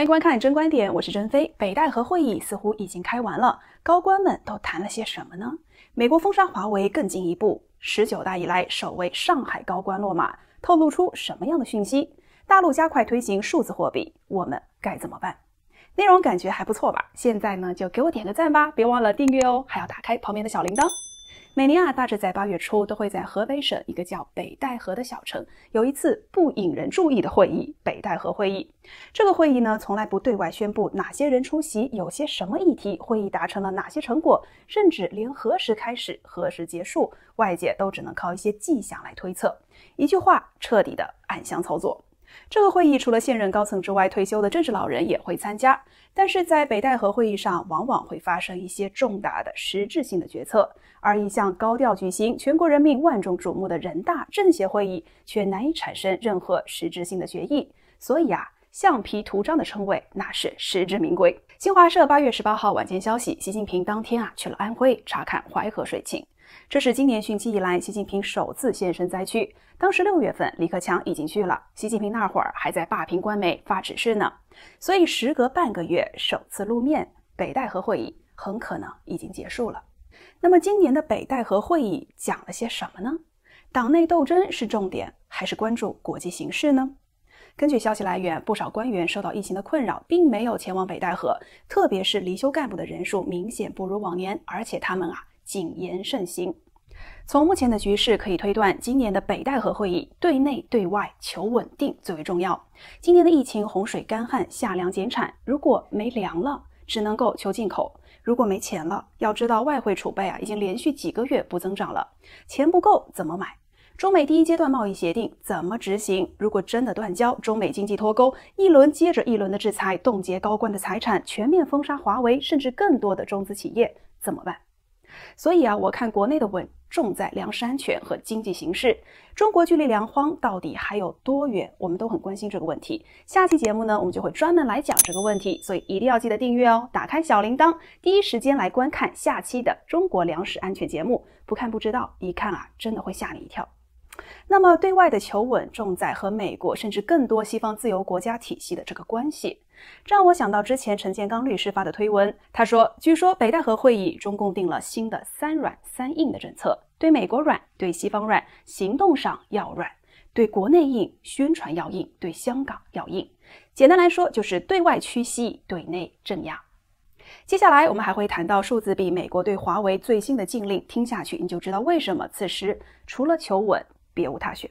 欢迎观看《真观点》，我是真飞。北戴河会议似乎已经开完了，高官们都谈了些什么呢？美国封杀华为更进一步，十九大以来首位上海高官落马，透露出什么样的讯息？大陆加快推行数字货币，我们该怎么办？内容感觉还不错吧？现在呢，就给我点个赞吧，别忘了订阅哦，还要打开旁边的小铃铛。每年啊，大致在八月初，都会在河北省一个叫北戴河的小城，有一次不引人注意的会议——北戴河会议。这个会议呢，从来不对外宣布哪些人出席，有些什么议题，会议达成了哪些成果，甚至连何时开始、何时结束，外界都只能靠一些迹象来推测。一句话，彻底的暗箱操作。这个会议除了现任高层之外，退休的政治老人也会参加。但是在北戴河会议上，往往会发生一些重大的实质性的决策，而一向高调举行、全国人民万众瞩目的人大政协会议却难以产生任何实质性的决议。所以啊，橡皮图章的称谓那是实至名归。新华社八月十八号晚间消息，习近平当天啊去了安徽，查看淮河水情。这是今年汛期以来，习近平首次现身灾区。当时六月份，李克强已经去了，习近平那会儿还在霸屏官媒发指示呢。所以时隔半个月，首次露面，北戴河会议很可能已经结束了。那么今年的北戴河会议讲了些什么呢？党内斗争是重点，还是关注国际形势呢？根据消息来源，不少官员受到疫情的困扰，并没有前往北戴河，特别是离休干部的人数明显不如往年，而且他们啊。谨言慎行。从目前的局势可以推断，今年的北戴河会议对内对外求稳定最为重要。今年的疫情、洪水、干旱、夏粮减产，如果没粮了，只能够求进口；如果没钱了，要知道外汇储备啊已经连续几个月不增长了，钱不够怎么买？中美第一阶段贸易协定怎么执行？如果真的断交，中美经济脱钩，一轮接着一轮的制裁，冻结高官的财产，全面封杀华为，甚至更多的中资企业，怎么办？所以啊，我看国内的稳重在粮食安全和经济形势。中国距离粮荒到底还有多远？我们都很关心这个问题。下期节目呢，我们就会专门来讲这个问题。所以一定要记得订阅哦，打开小铃铛，第一时间来观看下期的中国粮食安全节目。不看不知道，一看啊，真的会吓你一跳。那么，对外的求稳重在和美国甚至更多西方自由国家体系的这个关系，这让我想到之前陈建刚律师发的推文，他说，据说北戴河会议中共定了新的三软三硬的政策，对美国软，对西方软，行动上要软，对国内硬，宣传要硬，对香港要硬。简单来说，就是对外屈膝，对内镇压。接下来我们还会谈到数字币，美国对华为最新的禁令，听下去你就知道为什么。此时除了求稳。别无他选。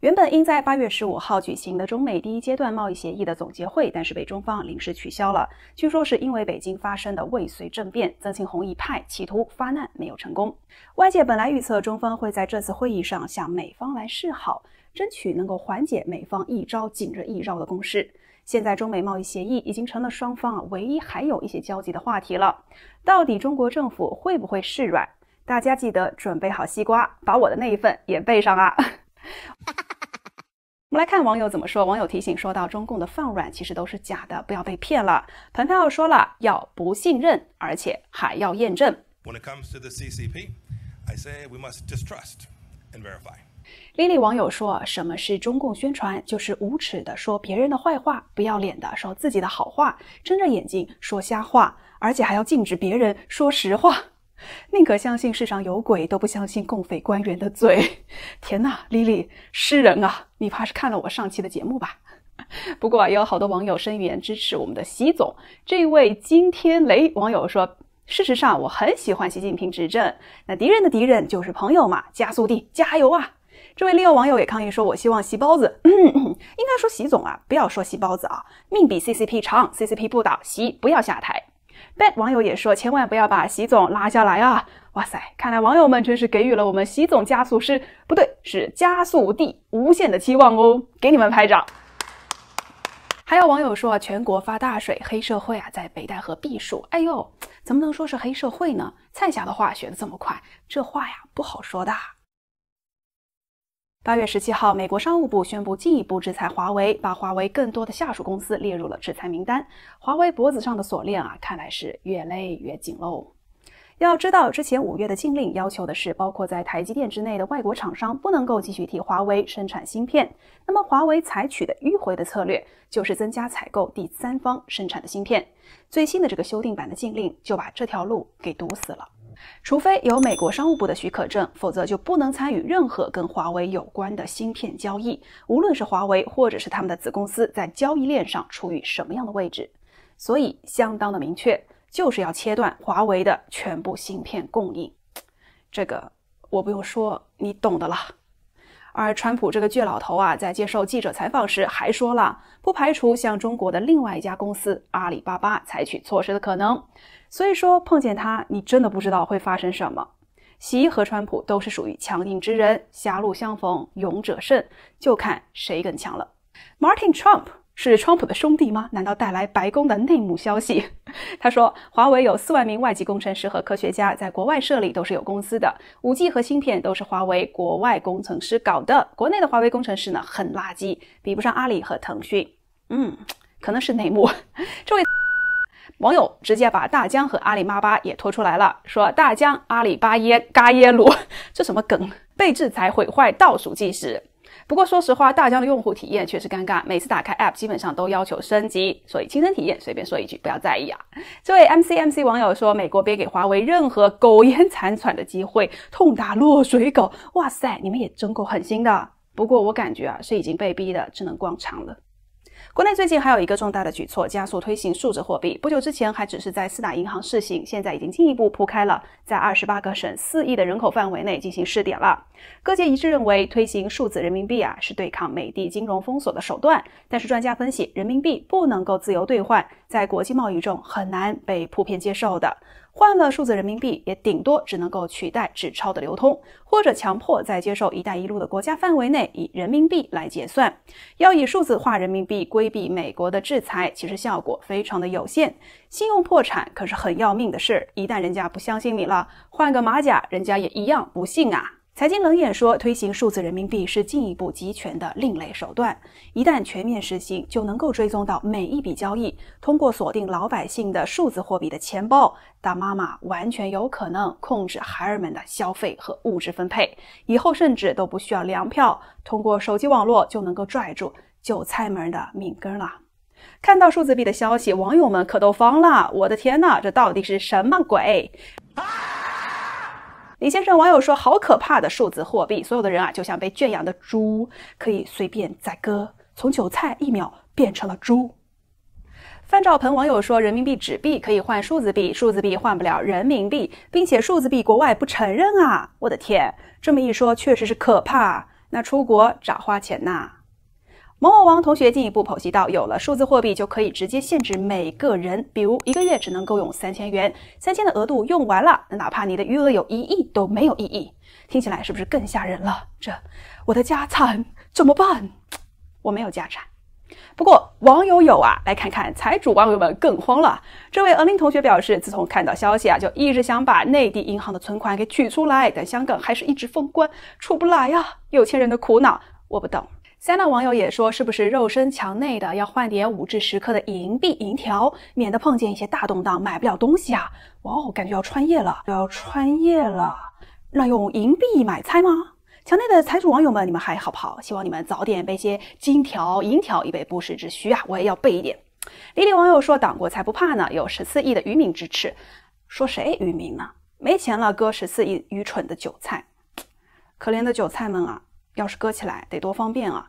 原本应在八月十五号举行的中美第一阶段贸易协议的总结会，但是被中方临时取消了。据说是因为北京发生的未遂政变，曾庆红一派企图发难没有成功。外界本来预测中方会在这次会议上向美方来示好，争取能够缓解美方一招紧着一招的攻势。现在中美贸易协议已经成了双方啊唯一还有一些交集的话题了。到底中国政府会不会示软？大家记得准备好西瓜，把我的那一份也备上啊！我们来看网友怎么说。网友提醒说到中共的放软其实都是假的，不要被骗了。彭佩奥说了要不信任，而且还要验证。w h e Lily 网友说什么是中共宣传？就是无耻的说别人的坏话，不要脸的说自己的好话，睁着眼睛说瞎话，而且还要禁止别人说实话。宁可相信世上有鬼，都不相信共匪官员的嘴。天哪，丽丽，诗人啊，你怕是看了我上期的节目吧？不过啊，也有好多网友声援支持我们的习总。这位惊天雷网友说：“事实上，我很喜欢习近平执政。那敌人的敌人就是朋友嘛，加速地加油啊！”这位利友网友也抗议说：“我希望习包子，应该说习总啊，不要说习包子啊，命比 CCP 长，CCP 不倒，习不要下台。”但网友也说，千万不要把习总拉下来啊！哇塞，看来网友们真是给予了我们习总加速师，不对，是加速地无限的期望哦！给你们拍掌。还有网友说，全国发大水，黑社会啊在北戴河避暑。哎呦，怎么能说是黑社会呢？蔡霞的话学得这么快，这话呀不好说的。八月十七号，美国商务部宣布进一步制裁华为，把华为更多的下属公司列入了制裁名单。华为脖子上的锁链啊，看来是越勒越紧喽。要知道，之前五月的禁令要求的是，包括在台积电之内的外国厂商不能够继续替华为生产芯片。那么，华为采取的迂回的策略，就是增加采购第三方生产的芯片。最新的这个修订版的禁令，就把这条路给堵死了。除非有美国商务部的许可证，否则就不能参与任何跟华为有关的芯片交易，无论是华为或者是他们的子公司，在交易链上处于什么样的位置。所以，相当的明确，就是要切断华为的全部芯片供应。这个我不用说，你懂的了。而川普这个倔老头啊，在接受记者采访时还说了，不排除向中国的另外一家公司阿里巴巴采取措施的可能。所以说，碰见他，你真的不知道会发生什么。习和川普都是属于强硬之人，狭路相逢勇者胜，就看谁更强了。Martin Trump 是川普的兄弟吗？难道带来白宫的内幕消息？他说，华为有四万名外籍工程师和科学家在国外设立，都是有公司的。五 G 和芯片都是华为国外工程师搞的。国内的华为工程师呢，很垃圾，比不上阿里和腾讯。嗯，可能是内幕。这位网友直接把大疆和阿里巴巴也拖出来了，说大疆、阿里巴巴、嘎耶鲁，这什么梗？被制裁毁坏倒数计时。不过说实话，大疆的用户体验确实尴尬，每次打开 app 基本上都要求升级，所以亲身体验，随便说一句，不要在意啊。这位 M C M C 网友说：“美国别给华为任何苟延残喘的机会，痛打落水狗。”哇塞，你们也真够狠心的。不过我感觉啊，是已经被逼的，只能逛场了。国内最近还有一个重大的举措，加速推行数字货币。不久之前还只是在四大银行试行，现在已经进一步铺开了，在二十八个省四亿的人口范围内进行试点了。各界一致认为，推行数字人民币啊，是对抗美帝金融封锁的手段。但是专家分析，人民币不能够自由兑换，在国际贸易中很难被普遍接受的。换了数字人民币，也顶多只能够取代纸钞的流通，或者强迫在接受“一带一路”的国家范围内以人民币来结算。要以数字化人民币。规避美国的制裁，其实效果非常的有限。信用破产可是很要命的事，一旦人家不相信你了，换个马甲，人家也一样不信啊。财经冷眼说，推行数字人民币是进一步集权的另类手段，一旦全面实行，就能够追踪到每一笔交易，通过锁定老百姓的数字货币的钱包，大妈妈完全有可能控制孩儿们的消费和物质分配，以后甚至都不需要粮票，通过手机网络就能够拽住。韭菜们的命根了！看到数字币的消息，网友们可都疯了！我的天呐，这到底是什么鬼？李先生，网友说：“好可怕的数字货币，所有的人啊，就像被圈养的猪，可以随便宰割，从韭菜一秒变成了猪。”范兆鹏网友说：“人民币纸币可以换数字币，数字币换不了人民币，并且数字币国外不承认啊！”我的天，这么一说，确实是可怕。那出国咋花钱呐？某某王同学进一步剖析到，有了数字货币就可以直接限制每个人，比如一个月只能够用三千元，三千的额度用完了，那哪怕你的余额有一亿都没有意义。听起来是不是更吓人了？这我的家产怎么办？我没有家产，不过网友有啊，来看看财主网友们更慌了。这位恩林同学表示，自从看到消息啊，就一直想把内地银行的存款给取出来，但香港还是一直封关，出不来呀。有钱人的苦恼，我不懂。三娜网友也说，是不是肉身墙内的要换点五至十克的银币、银条，免得碰见一些大动荡买不了东西啊？哇哦，感觉要穿越了，要穿越了，那用银币买菜吗？墙内的财主网友们，你们还好不好？希望你们早点备些金条、银条，以备不时之需啊！我也要备一点。丽丽网友说：“党国才不怕呢，有十四亿的愚民支持。”说谁愚民呢？没钱了割十四亿愚蠢的韭菜，可怜的韭菜们啊！要是割起来得多方便啊！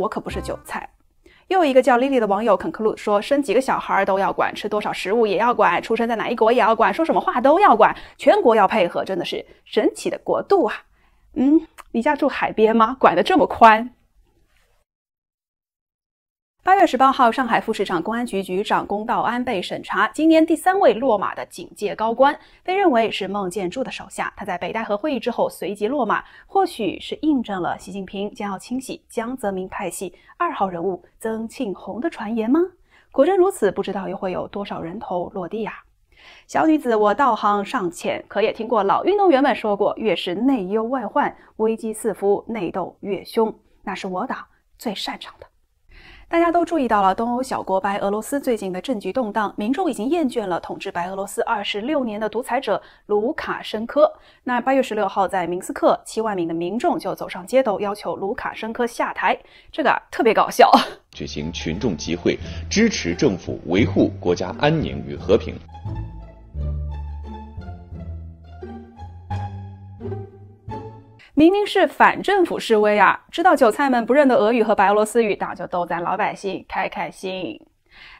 我可不是韭菜。又一个叫 Lily 的网友肯克鲁说：“生几个小孩都要管，吃多少食物也要管，出生在哪一国也要管，说什么话都要管，全国要配合，真的是神奇的国度啊！”嗯，你家住海边吗？管得这么宽。八月十八号，上海副市长、公安局局长龚道安被审查，今年第三位落马的警界高官，被认为是孟建柱的手下。他在北戴河会议之后随即落马，或许是印证了习近平将要清洗江泽民派系二号人物曾庆红的传言吗？果真如此，不知道又会有多少人头落地呀！小女子我道行尚浅，可也听过老运动员们说过，越是内忧外患、危机四伏、内斗越凶，那是我党最擅长的。大家都注意到了东欧小国白俄罗斯最近的政局动荡，民众已经厌倦了统治白俄罗斯二十六年的独裁者卢卡申科。那八月十六号在明斯克，七万名的民众就走上街头，要求卢卡申科下台。这个啊，特别搞笑。举行群众集会，支持政府，维护国家安宁与和平。明明是反政府示威啊！知道韭菜们不认得俄语和白俄罗斯语，党就逗咱老百姓开开心。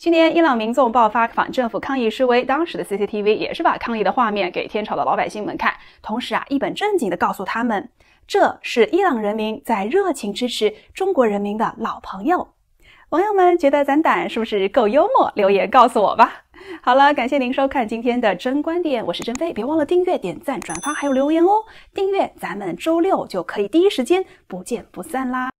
去年伊朗民众爆发反政府抗议示威，当时的 CCTV 也是把抗议的画面给天朝的老百姓们看，同时啊，一本正经的告诉他们，这是伊朗人民在热情支持中国人民的老朋友。网友们觉得咱胆是不是够幽默？留言告诉我吧。好了，感谢您收看今天的真观点，我是珍飞，别忘了订阅、点赞、转发还有留言哦。订阅咱们周六就可以第一时间不见不散啦。